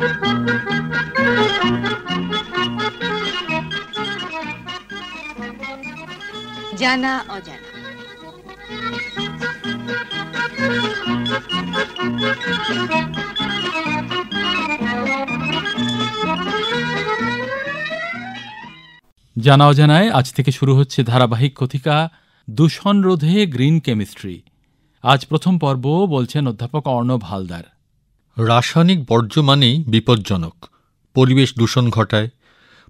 জানা অজানা জানা অজানায় আজ থেকে শুরু হচ্ছে ধারাবাহিক কথিকা দূষণ রোধে গ্রিন কেমিস্ট্রি আজ প্রথম পর্ব বলছেন অধ্যাপক অর্ণব হালদার রাসায়নিক বর্জ্য মানেই বিপজ্জনক পরিবেশ দূষণ ঘটায়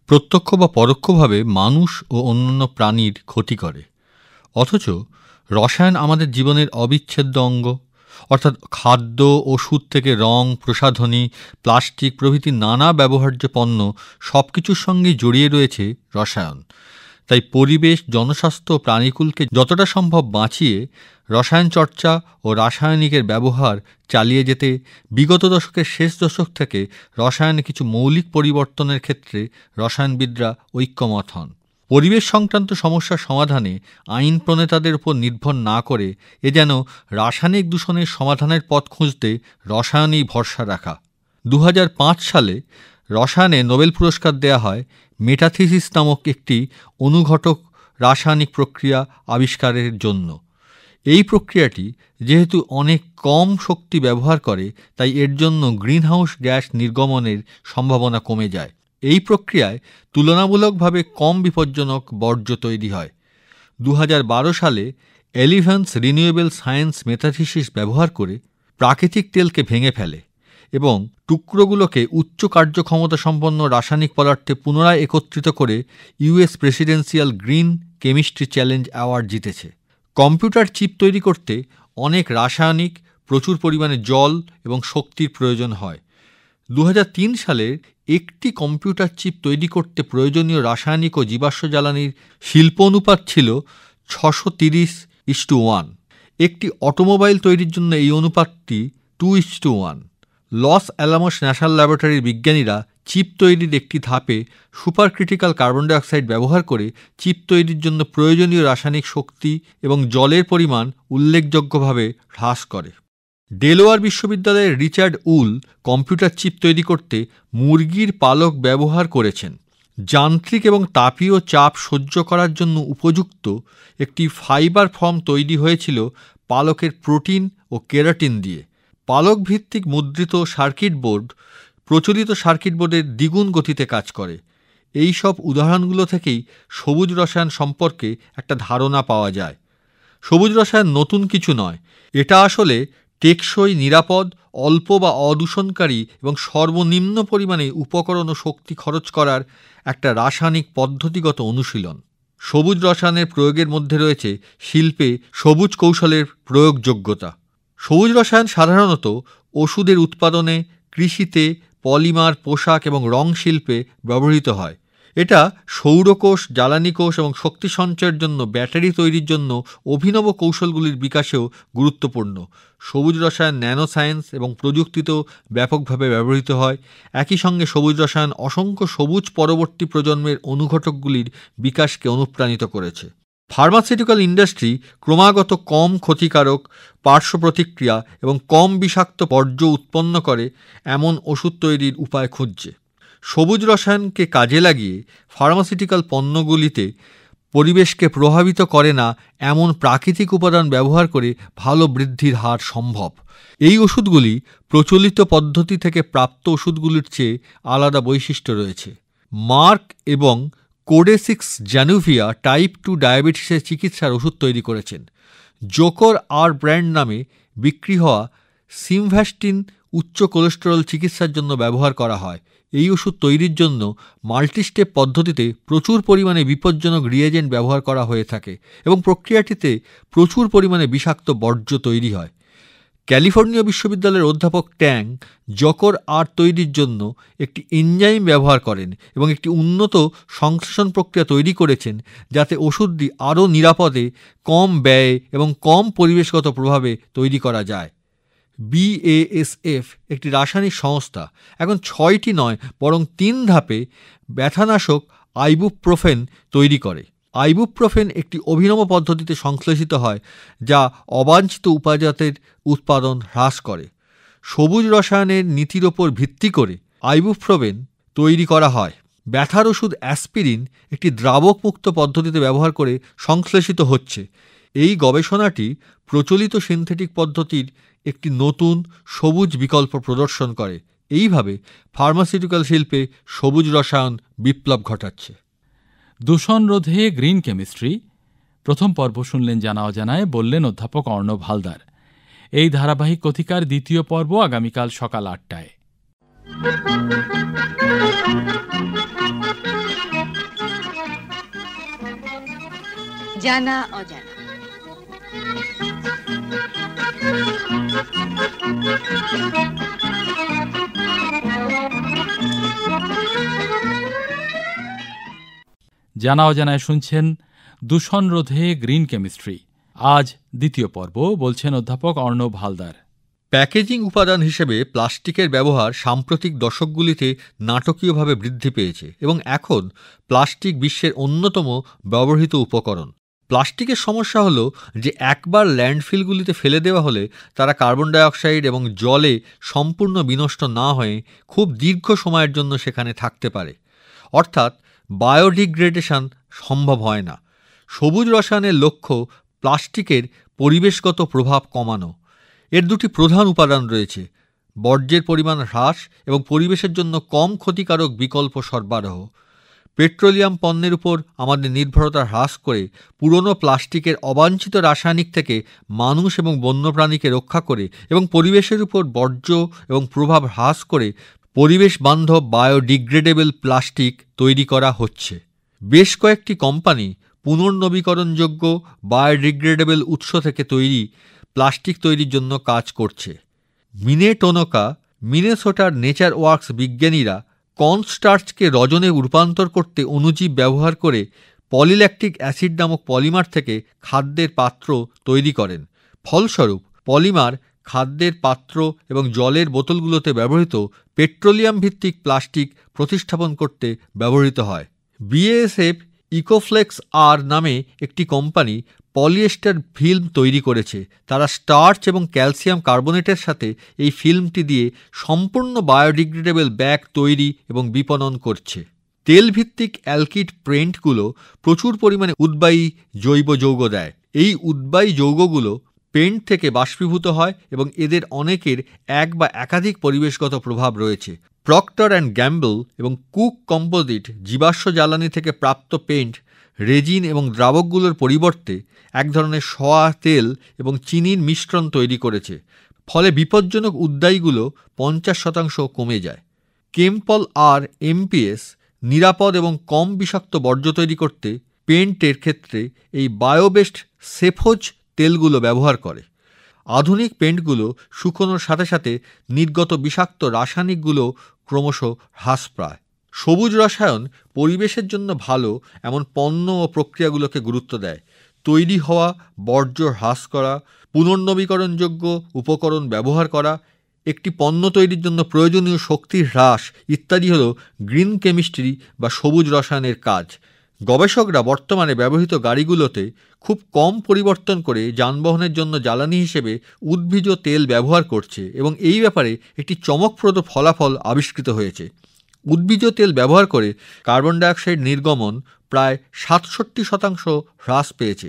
প্রত্যক্ষ বা পরোক্ষভাবে মানুষ ও অন্যান্য প্রাণীর ক্ষতি করে অথচ রসায়ন আমাদের জীবনের অবিচ্ছেদ্য অঙ্গ অর্থাৎ খাদ্য ওষুধ থেকে রং প্রসাধনী প্লাস্টিক প্রভৃতি নানা ব্যবহার্য পণ্য সব কিছুর সঙ্গেই জড়িয়ে রয়েছে রসায়ন তাই পরিবেশ জনস্বাস্থ্য প্রাণীকুলকে যতটা সম্ভব বাঁচিয়ে রসায়ন চর্চা ও রাসায়নিকের ব্যবহার চালিয়ে যেতে বিগত দশকের শেষ দশক থেকে রসায়নে কিছু মৌলিক পরিবর্তনের ক্ষেত্রে রসায়নবিদরা ঐক্যমত হন পরিবেশ সংক্রান্ত সমস্যা সমাধানে আইন প্রণেতাদের উপর নির্ভর না করে এ যেন রাসায়নিক দূষণের সমাধানের পথ খুঁজতে রসায়নেই ভরসা রাখা দু সালে রসায়নে নোবেল পুরস্কার দেয়া হয় মেটাথিসিস নামক একটি অনুঘটক রাসায়নিক প্রক্রিয়া আবিষ্কারের জন্য এই প্রক্রিয়াটি যেহেতু অনেক কম শক্তি ব্যবহার করে তাই এর জন্য গ্রিনহাউস গ্যাস নির্গমনের সম্ভাবনা কমে যায় এই প্রক্রিয়ায় তুলনামূলকভাবে কম বিপজ্জনক বর্জ্য তৈরি হয় দু সালে এলিভেন্স রিনিউয়েবল সায়েন্স মেথাথিসিস ব্যবহার করে প্রাকৃতিক তেলকে ভেঙে ফেলে এবং টুকরোগুলোকে উচ্চ কার্যক্ষমতা সম্পন্ন রাসায়নিক পদার্থে পুনরায় একত্রিত করে US presidential green chemistry challenge award জিতেছে কম্পিউটার চিপ তৈরি করতে অনেক রাসায়নিক প্রচুর পরিমাণে জল এবং শক্তির প্রয়োজন হয় দু সালের একটি কম্পিউটার চিপ তৈরি করতে প্রয়োজনীয় রাসায়নিক ও জীবাশ্ম জ্বালানির শিল্প অনুপাত ছিল ছশো তিরিশ ইস টু ওয়ান একটি অটোমোবাইল তৈরির জন্য এই অনুপাতটি two is to one Los Alamos national ল্যাবরেটরির বিজ্ঞানীরা চিপ তৈরির একটি ধাপে সুপার ক্রিটিক্যাল কার্বন ডাইঅক্সাইড ব্যবহার করে চিপ তৈরির জন্য প্রয়োজনীয় রাসায়নিক শক্তি এবং জলের পরিমাণ উল্লেখযোগ্যভাবে হ্রাস করে ডেলোয়ার বিশ্ববিদ্যালয়ের রিচার্ড উল কম্পিউটার চিপ তৈরি করতে মুরগির পালক ব্যবহার করেছেন যান্ত্রিক এবং তাপীয় চাপ সহ্য করার জন্য উপযুক্ত একটি ফাইবার ফর্ম তৈরি হয়েছিল পালকের প্রোটিন ও কেরাটিন দিয়ে পালক ভিত্তিক মুদ্রিত সার্কিট বোর্ড প্রচলিত সার্কিট বোর্ডের দ্বিগুণ গতিতে কাজ করে এই সব উদাহরণগুলো থেকেই সবুজ রসায়ন সম্পর্কে একটা ধারণা পাওয়া যায় সবুজ রসায়ন নতুন কিছু নয় এটা আসলে টেকসই নিরাপদ অল্প বা অদূষণকারী এবং সর্বনিম্ন পরিমাণে উপকরণ ও শক্তি খরচ করার একটা রাসায়নিক পদ্ধতিগত অনুশীলন সবুজ রসায়নের প্রয়োগের মধ্যে রয়েছে শিল্পে সবুজ কৌশলের প্রয়োগযোগ্যতা সবুজ রসায়ন সাধারণত ওষুধের উৎপাদনে কৃষিতে পলিমার পোশাক এবং রং শিল্পে ব্যবহৃত হয় এটা সৌরকোষ জ্বালানি কোষ এবং শক্তি সঞ্চয়ের জন্য ব্যাটারি তৈরির জন্য অভিনব কৌশলগুলির বিকাশেও গুরুত্বপূর্ণ সবুজ রসায়ন ন্যানো সায়েন্স এবং প্রযুক্তিতেও ব্যাপকভাবে ব্যবহৃত হয় একই সঙ্গে সবুজ রসায়ন অসংখ্য সবুজ পরবর্তী প্রজন্মের অনুঘটকগুলির বিকাশকে অনুপ্রাণিত করেছে ফার্মাসিউটিক্যাল ইন্ডাস্ট্রি ক্রমাগত কম ক্ষতিকারক পার্শ্ব প্রতিক্রিয়া এবং কম বিষাক্ত বর্জ্য উৎপন্ন করে এমন ওষুধ তৈরির উপায় খুঁজছে সবুজ রসায়নকে কাজে লাগিয়ে ফার্মাসিউটিক্যাল পণ্যগুলিতে পরিবেশকে প্রভাবিত করে না এমন প্রাকৃতিক উপাদান ব্যবহার করে ভালো বৃদ্ধির হার সম্ভব এই ওষুধগুলি প্রচলিত পদ্ধতি থেকে প্রাপ্ত ওষুধগুলির চেয়ে আলাদা বৈশিষ্ট্য রয়েছে মার্ক এবং কোডেসিক্স জ্যানুভিয়া টাইপ টু ডায়াবেটিসের চিকিৎসার ওষুধ তৈরি করেছেন জোকর আর ব্র্যান্ড নামে বিক্রি হওয়া সিমভ্যাস্টিন উচ্চ কোলেস্টেরল চিকিৎসার জন্য ব্যবহার করা হয় এই ওষুধ তৈরির জন্য মাল্টিস্টেপ পদ্ধতিতে প্রচুর পরিমাণে বিপজ্জনক রিয়েজেন্ট ব্যবহার করা হয়ে থাকে এবং প্রক্রিয়াটিতে প্রচুর পরিমাণে বিষাক্ত বর্জ্য তৈরি হয় ক্যালিফোর্নিয়া বিশ্ববিদ্যালয়ের অধ্যাপক ট্যাং জকর আর তৈরির জন্য একটি এনজাইম ব্যবহার করেন এবং একটি উন্নত সংশ্লেষণ প্রক্রিয়া তৈরি করেছেন যাতে ওষুধটি আরও নিরাপদে কম ব্যয়ে এবং কম পরিবেশগত প্রভাবে তৈরি করা যায় বিএএসএফ একটি রাসায়নিক সংস্থা এখন ছয়টি নয় বরং তিন ধাপে ব্যথানাশক আইবুপ্রোফেন তৈরি করে আইবুপ্রোফেন একটি অভিনব পদ্ধতিতে সংশ্লেষিত হয় যা অবাঞ্ছিত উপাজাতের উৎপাদন হ্রাস করে সবুজ রসায়নের নীতির ওপর ভিত্তি করে আইবুপ্রোভেন তৈরি করা হয় ব্যথার ওষুধ অ্যাসপিরিন একটি দ্রাবকমুক্ত পদ্ধতিতে ব্যবহার করে সংশ্লেষিত হচ্ছে এই গবেষণাটি প্রচলিত সিনথেটিক পদ্ধতির একটি নতুন সবুজ বিকল্প প্রদর্শন করে এইভাবে ফার্মাসিউটিক্যাল শিল্পে সবুজ রসায়ন বিপ্লব ঘটাচ্ছে দূষণ রোধে গ্রিন কেমিস্ট্রি প্রথম পর্ব শুনলেন জানা অজানায় বললেন অধ্যাপক অর্ণব হালদার এই ধারাবাহিক কথিকার দ্বিতীয় পর্ব আগামীকাল সকাল আটটায় জানা অজানা জানা অজানায় শুনছেন দূষণ রোধে গ্রিন কেমিস্ট্রি আজ দ্বিতীয় পর্ব বলছেন অধ্যাপক অর্ণব হালদার প্যাকেজিং উপাদান হিসেবে প্লাস্টিকের ব্যবহার সাম্প্রতিক দশকগুলিতে নাটকীয়ভাবে বৃদ্ধি পেয়েছে এবং এখন প্লাস্টিক বিশ্বের অন্যতম ব্যবহৃত উপকরণ প্লাস্টিকের সমস্যা হল যে একবার ল্যান্ডফিলগুলিতে ফেলে দেওয়া হলে তারা কার্বন ডাইঅক্সাইড এবং জলে সম্পূর্ণ বিনষ্ট না হয়ে খুব দীর্ঘ সময়ের জন্য সেখানে থাকতে পারে অর্থাৎ বায়োডিগ্রেডেশন সম্ভব হয় না সবুজ রসায়নের লক্ষ্য প্লাস্টিকের পরিবেশগত প্রভাব কমানো এর দুটি প্রধান উপাদান রয়েছে বর্জ্যের পরিমাণ হ্রাস এবং পরিবেশের জন্য কম ক্ষতিকারক বিকল্প সরবরাহ পেট্রোলিয়াম পণ্যের উপর আমাদের নির্ভরতা হ্রাস করে পুরনো প্লাস্টিকের অবাঞ্ছিত রাসায়নিক থেকে মানুষ এবং বন্যপ্রাণীকে রক্ষা করে এবং পরিবেশের উপর বর্জ্য এবং প্রভাব হ্রাস করে পরিবেশ বান্ধব বায়োডিগ্রেডেবল প্লাস্টিক তৈরি করা হচ্ছে বেশ কয়েকটি কোম্পানি পুনর্নবীকরণযোগ্য বায়োডিগ্রেডেবল উৎস থেকে তৈরি প্লাস্টিক তৈরির জন্য কাজ করছে মিনেটোনোকা মিনেসোটার নেচার ওয়ার্কস বিজ্ঞানীরা কনস্টার্চকে রজনে রূপান্তর করতে অনুজীব ব্যবহার করে পলিল্যাকটিক অ্যাসিড নামক পলিমার থেকে খাদ্যের পাত্র তৈরি করেন ফলস্বরূপ পলিমার খাদ্যের পাত্র এবং জলের বোতলগুলোতে ব্যবহৃত পেট্রোলিয়াম ভিত্তিক প্লাস্টিক প্রতিস্থাপন করতে ব্যবহৃত হয় বিএসএফ ইকোফ্লেক্স আর নামে একটি কোম্পানি পলিয়েস্টার ফিল্ম তৈরি করেছে তারা স্টার্চ এবং ক্যালসিয়াম কার্বোনেটের সাথে এই ফিল্মটি দিয়ে সম্পূর্ণ বায়োডিগ্রেডেবল ব্যাগ তৈরি এবং বিপণন করছে তেলভিত্তিক অ্যালকিড প্রেন্টগুলো প্রচুর পরিমাণে উদ্বায়ী জৈব যৌগ দেয় এই উদ্বায়ী যৌগগুলো পেন্ট থেকে বাষ্পীভূত হয় এবং এদের অনেকের এক বা একাধিক পরিবেশগত প্রভাব রয়েছে প্রক্টর অ্যান্ড গ্যাম্বল এবং কুক কম্পোজিট জীবাশ্ম জ্বালানি থেকে প্রাপ্ত পেন্ট রেজিন এবং দ্রাবকগুলোর পরিবর্তে এক ধরনের সয়া তেল এবং চিনির মিশ্রণ তৈরি করেছে ফলে বিপজ্জনক উদ্যায়গুলো পঞ্চাশ শতাংশ কমে যায় কেম্পল আর এমপিএস নিরাপদ এবং কম বিষাক্ত বর্জ্য তৈরি করতে পেন্টের ক্ষেত্রে এই বায়োবেস্ট সেফোজ তেলগুলো ব্যবহার করে আধুনিক পেন্টগুলো শুকনোর সাথে সাথে নির্গত বিষাক্ত রাসায়নিকগুলো ক্রমশ হ্রাস পায় সবুজ রসায়ন পরিবেশের জন্য ভালো এমন পণ্য ও প্রক্রিয়াগুলোকে গুরুত্ব দেয় তৈরি হওয়া বর্জ্য হ্রাস করা পুনর্নবীকরণযোগ্য উপকরণ ব্যবহার করা একটি পণ্য তৈরির জন্য প্রয়োজনীয় শক্তির হ্রাস ইত্যাদি হল গ্রিন কেমিস্ট্রি বা সবুজ রসায়নের কাজ গবেষকরা বর্তমানে ব্যবহৃত গাড়িগুলোতে খুব কম পরিবর্তন করে যানবাহনের জন্য জ্বালানি হিসেবে উদ্ভিজ তেল ব্যবহার করছে এবং এই ব্যাপারে একটি চমকপ্রদ ফলাফল আবিষ্কৃত হয়েছে উদ্ভিজ তেল ব্যবহার করে কার্বন ডাইঅক্সাইড নির্গমন প্রায় সাতষট্টি শতাংশ হ্রাস পেয়েছে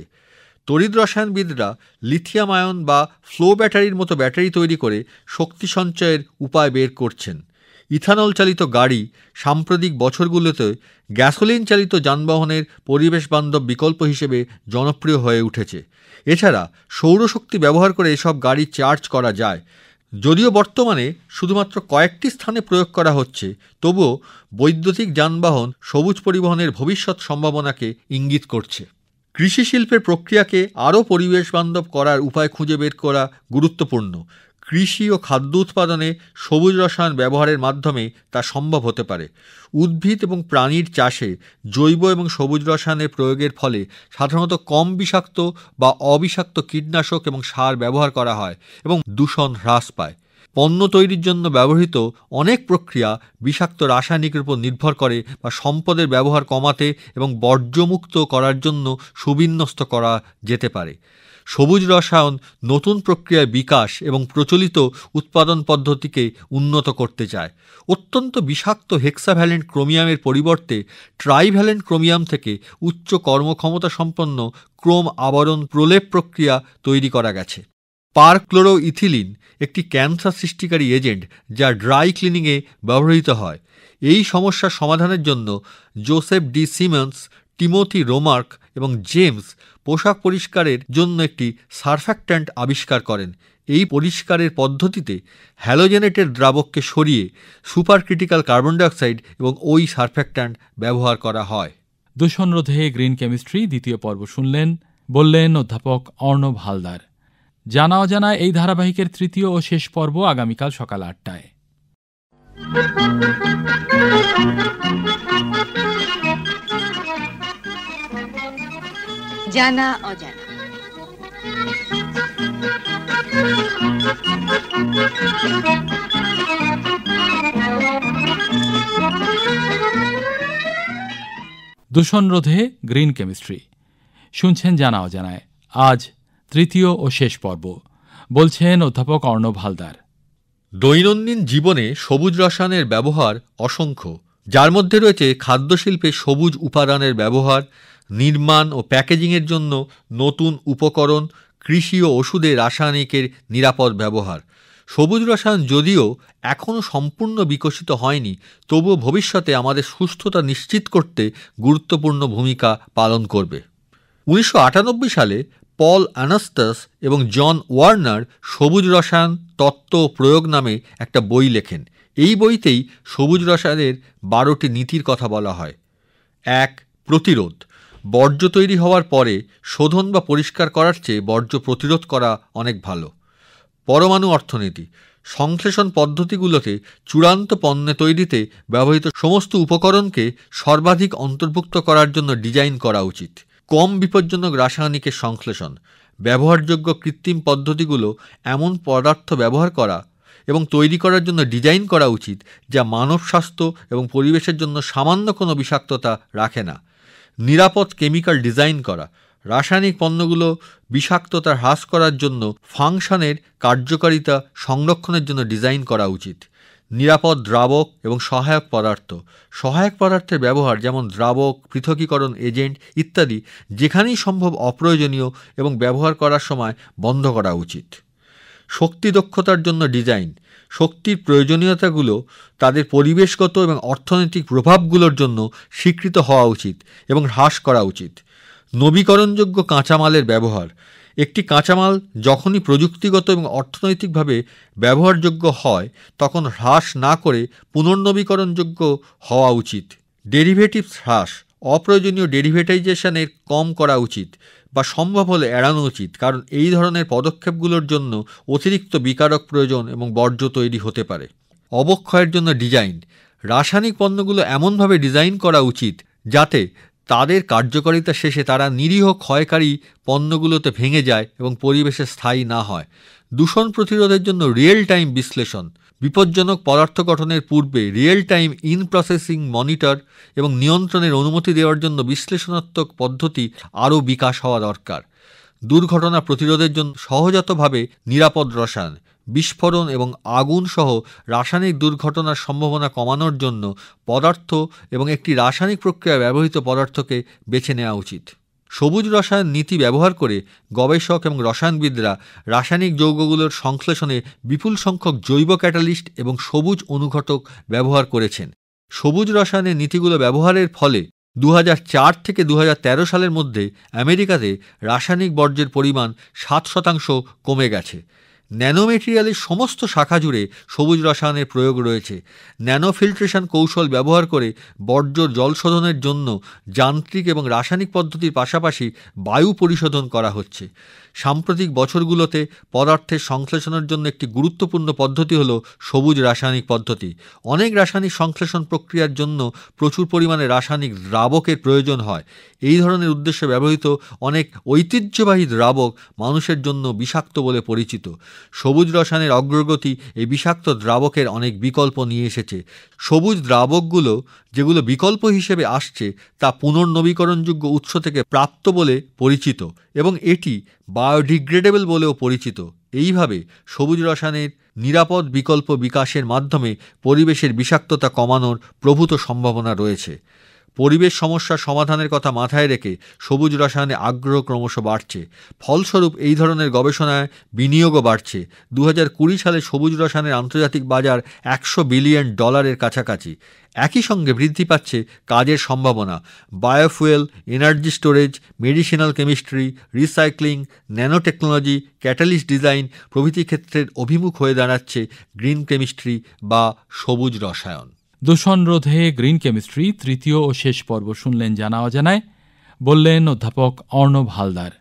তড়িৎ রসায়নবিদরা লিথিয়াম আয়ন বা ফ্লো ব্যাটারির মতো ব্যাটারি তৈরি করে শক্তি সঞ্চয়ের উপায় বের করছেন ইথানল চালিত গাড়ি সাম্প্রতিক বছরগুলোতে গ্যাসোলিন চালিত যানবাহনের পরিবেশবান্ধব বিকল্প হিসেবে জনপ্রিয় হয়ে উঠেছে এছাড়া সৌরশক্তি ব্যবহার করে এসব গাড়ি চার্জ করা যায় যদিও বর্তমানে শুধুমাত্র কয়েকটি স্থানে প্রয়োগ করা হচ্ছে তবুও বৈদ্যুতিক যানবাহন সবুজ পরিবহনের ভবিষ্যৎ সম্ভাবনাকে ইঙ্গিত করছে কৃষি শিল্পের প্রক্রিয়াকে আরও পরিবেশবান্ধব করার উপায় খুঁজে বের করা গুরুত্বপূর্ণ কৃষি ও খাদ্য উৎপাদনে সবুজ রসায়ন ব্যবহারের মাধ্যমে তা সম্ভব হতে পারে উদ্ভিদ এবং প্রাণীর চাষে জৈব এবং সবুজ রসায়নের প্রয়োগের ফলে সাধারণত কম বিষাক্ত বা অবিষাক্ত কীটনাশক এবং সার ব্যবহার করা হয় এবং দূষণ হ্রাস পায় পণ্য তৈরির জন্য ব্যবহৃত অনেক প্রক্রিয়া বিষাক্ত রাসায়নিকের উপর নির্ভর করে বা সম্পদের ব্যবহার কমাতে এবং বর্জ্যমুক্ত করার জন্য সুবিন্যস্ত করা যেতে পারে সবুজ রসায়ন নতুন প্রক্রিয়ার বিকাশ এবং প্রচলিত উৎপাদন পদ্ধতিকে উন্নত করতে চায় অত্যন্ত বিষাক্ত হেক্সাভ্যালেন্ট ক্রোমিয়ামের পরিবর্তে ট্রাইভ্যালেন্ট ক্রোমিয়াম থেকে উচ্চ কর্মক্ষমতা সম্পন্ন ক্রোম আবরণ প্রলেপ প্রক্রিয়া তৈরি করা গেছে পারক্লোরো ইথিলিন একটি ক্যান্সার সৃষ্টিকারী এজেন্ট যা ড্রাই ক্লিনিংয়ে ব্যবহৃত হয় এই সমস্যার সমাধানের জন্য Joseph D Simmons Timothy Romark এবং জেমস পোশাক পরিষ্কারের জন্য একটি সারফ্যাক্ট্যান্ট আবিষ্কার করেন এই পরিষ্কারের পদ্ধতিতে হ্যালোজেনেটের দ্রাবককে সরিয়ে সুপার ক্রিটিক্যাল কার্বন ডাইঅক্সাইড এবং ওই সারফ্যাক্ট্যান্ট ব্যবহার করা হয় দূষণ রোধে গ্রিন কেমিস্ট্রি দ্বিতীয় পর্ব শুনলেন বললেন অধ্যাপক অর্ণব হালদার জানা অজানা এই ধারাবাহিকের তৃতীয় ও শেষ পর্ব আগামীকাল সকাল আটটায় জানা অজানা দূষণ রোধে গ্রিন কেমিস্ট্রি শুনছেন জানা অজানায় আজ তৃতীয় ও শেষ পর্ব বলছেন অধ্যাপক অর্ণব হালদার দৈনন্দিন জীবনে সবুজ রসায়নের ব্যবহার অসংখ্য যার মধ্যে রয়েছে খাদ্যশিল্পে সবুজ উপাদানের ব্যবহার নির্মাণ ও প্যাকেজিংয়ের জন্য নতুন উপকরণ কৃষি ও ওষুধে রাসায়নিকের নিরাপদ ব্যবহার সবুজ রসায়ন যদিও এখনও সম্পূর্ণ বিকশিত হয়নি তবুও ভবিষ্যতে আমাদের সুস্থতা নিশ্চিত করতে গুরুত্বপূর্ণ ভূমিকা পালন করবে উনিশশো সালে পল অ্যানাস্টাস এবং জন ওয়ার্নার সবুজ রসায়ন তত্ত্ব প্রয়োগ নামে একটা বই লেখেন এই বইতেই সবুজ রসায়নের বারোটি নীতির কথা বলা হয় এক প্রতিরোধ বর্জ্য তৈরি হওয়ার পরে শোধন বা পরিষ্কার করার চেয়ে বর্জ্য প্রতিরোধ করা অনেক ভালো পরমাণু অর্থনীতি সংশ্লেষণ পদ্ধতিগুলোতে চূড়ান্ত পণ্য তৈরিতে ব্যবহৃত সমস্ত উপকরণকে সর্বাধিক অন্তর্ভুক্ত করার জন্য ডিজাইন করা উচিত কম বিপজ্জনক রাসায়নিকের সংশ্লেষণ ব্যবহারযোগ্য কৃত্রিম পদ্ধতিগুলো এমন পদার্থ ব্যবহার করা এবং তৈরি করার জন্য ডিজাইন করা উচিত যা মানব স্বাস্থ্য এবং পরিবেশের জন্য সামান্য কোনো বিষাক্ততা রাখে না নিরাপদ কেমিক্যাল ডিজাইন করা রাসায়নিক পণ্যগুলো বিষাক্ততা হ্রাস করার জন্য ফাংশনের কার্যকারিতা সংরক্ষণের জন্য ডিজাইন করা উচিত নিরাপদ দ্রাবক এবং সহায়ক পদার্থ সহায়ক পদার্থের ব্যবহার যেমন দ্রাবক পৃথকীকরণ এজেন্ট ইত্যাদি যেখানেই সম্ভব অপ্রয়োজনীয় এবং ব্যবহার করার সময় বন্ধ করা উচিত শক্তি দক্ষতার জন্য ডিজাইন শক্তির প্রয়োজনীয়তাগুলো তাদের পরিবেশগত এবং অর্থনৈতিক প্রভাবগুলোর জন্য স্বীকৃত হওয়া উচিত এবং হ্রাস করা উচিত নবীকরণযোগ্য কাঁচামালের ব্যবহার একটি কাঁচামাল যখনই প্রযুক্তিগত এবং অর্থনৈতিকভাবে ব্যবহারযোগ্য হয় তখন হ্রাস না করে পুনর্নবীকরণযোগ্য হওয়া উচিত ডেরিভেটিভ হ্রাস অপ্রয়োজনীয় ডেরিভেটাইজেশনের কম করা উচিত বা সম্ভব হলে এড়ানো উচিত কারণ এই ধরনের পদক্ষেপগুলোর জন্য অতিরিক্ত বিকারক প্রয়োজন এবং বর্জ্য তৈরি হতে পারে অবক্ষয়ের জন্য ডিজাইন রাসায়নিক পণ্যগুলো এমনভাবে ডিজাইন করা উচিত যাতে তাদের কার্যকারিতা শেষে তারা নিরীহ ক্ষয়কারী পণ্যগুলোতে ভেঙে যায় এবং পরিবেশে স্থায়ী না হয় দূষণ প্রতিরোধের জন্য রিয়েল টাইম বিশ্লেষণ বিপজ্জনক পদার্থ গঠনের পূর্বে real time in processing monitor এবং নিয়ন্ত্রণের অনুমতি দেওয়ার জন্য বিশ্লেষণাত্মক পদ্ধতি আরও বিকাশ হওয়া দরকার দুর্ঘটনা প্রতিরোধের জন্য সহজাতভাবে নিরাপদ রসায়ন বিস্ফোরণ এবং আগুন সহ রাসায়নিক দুর্ঘটনার সম্ভাবনা কমানোর জন্য পদার্থ এবং একটি রাসায়নিক প্রক্রিয়ায় ব্যবহৃত পদার্থকে বেছে নেওয়া উচিত সবুজ রসায়ন নীতি ব্যবহার করে গবেষক এবং রসায়নবিদরা রাসায়নিক যৌগগুলোর সংশ্লেষণে বিপুল সংখ্যক জৈব ক্যাটালিস্ট এবং সবুজ অনুঘটক ব্যবহার করেছেন সবুজ রসায়নের নীতিগুলো ব্যবহারের ফলে দু থেকে দু সালের মধ্যে আমেরিকাতে রাসায়নিক বর্জ্যের পরিমাণ সাত শতাংশ কমে গেছে ন্যানোমেটেরিয়ালের সমস্ত শাখা জুড়ে সবুজ রসায়নের প্রয়োগ রয়েছে ন্যানো ফিল্ট্রেশন কৌশল ব্যবহার করে বর্জ্য জল শোধনের জন্য যান্ত্রিক এবং রাসায়নিক পদ্ধতির পাশাপাশি বায়ু পরিশোধন করা হচ্ছে সাম্প্রতিক বছরগুলোতে পদার্থের সংশ্লেষণের জন্য একটি গুরুত্বপূর্ণ পদ্ধতি হল সবুজ রাসায়নিক পদ্ধতি অনেক রাসায়নিক সংশ্লেষণ প্রক্রিয়ার জন্য প্রচুর পরিমাণে রাসায়নিক দ্রাবকের প্রয়োজন হয় এই ধরনের উদ্দেশ্যে ব্যবহৃত অনেক ঐতিহ্যবাহী দ্রাবক মানুষের জন্য বিষাক্ত বলে পরিচিত সবুজ রসায়নের অগ্রগতি এই বিষাক্ত দ্রাবকের অনেক বিকল্প নিয়ে এসেছে সবুজ দ্রাবকগুলো যেগুলো বিকল্প হিসেবে আসছে তা পুনর্নবীকরণযোগ্য উৎস থেকে প্রাপ্ত বলে পরিচিত এবং এটি বায়োডিগ্রেডেবল বলেও পরিচিত এইভাবে সবুজ রসায়নের নিরাপদ বিকল্প বিকাশের মাধ্যমে পরিবেশের বিষাক্ততা কমানোর প্রভূত সম্ভাবনা রয়েছে পরিবেশ সমস্যা সমাধানের কথা মাথায় রেখে সবুজ রসায়নে আগ্রহ ক্রমশ বাড়ছে ফলস্বরূপ এই ধরনের গবেষণায় বিনিয়োগও বাড়ছে দু সালে সবুজ রসায়নের আন্তর্জাতিক বাজার একশো বিলিয়ন ডলারের কাছাকাছি একই সঙ্গে বৃদ্ধি পাচ্ছে কাজের সম্ভাবনা biofuel energy storage medicinal chemistry recycling nanotechnology catalyst design প্রভৃতি ক্ষেত্রের অভিমুখ হয়ে দাঁড়াচ্ছে গ্রিন কেমিস্ট্রি বা সবুজ রসায়ন দূষণ রোধে গ্রিন কেমিস্ট্রি তৃতীয় ও শেষ পর্ব শুনলেন জানা অজানায় বললেন অধ্যাপক অর্ণব হালদার